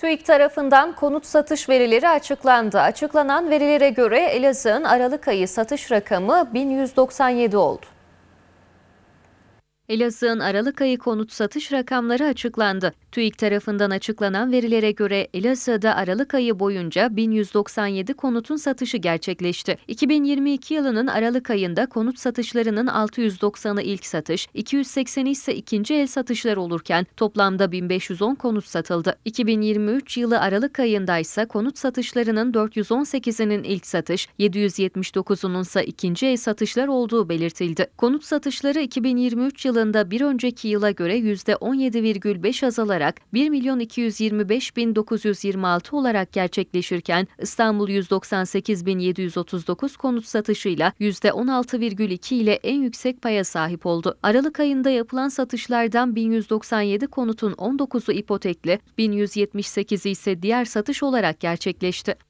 TÜİK tarafından konut satış verileri açıklandı. Açıklanan verilere göre Elazığ'ın Aralık ayı satış rakamı 1197 oldu. Elazığ'ın Aralık ayı konut satış rakamları açıklandı. TÜİK tarafından açıklanan verilere göre Elazığ'da Aralık ayı boyunca 1197 konutun satışı gerçekleşti. 2022 yılının Aralık ayında konut satışlarının 690'ı ilk satış, 280'i ise ikinci el satışlar olurken toplamda 1510 konut satıldı. 2023 yılı Aralık ayında ise konut satışlarının 418'inin ilk satış, 779'unun ise ikinci el satışlar olduğu belirtildi. Konut satışları 2023 yılında bir önceki yıla göre %17,5 azalarak artarak 1.225.926 olarak gerçekleşirken İstanbul 198.739 konut satışıyla %16,2 ile en yüksek paya sahip oldu. Aralık ayında yapılan satışlardan 1197 konutun 19'u ipotekli, 1178'i ise diğer satış olarak gerçekleşti.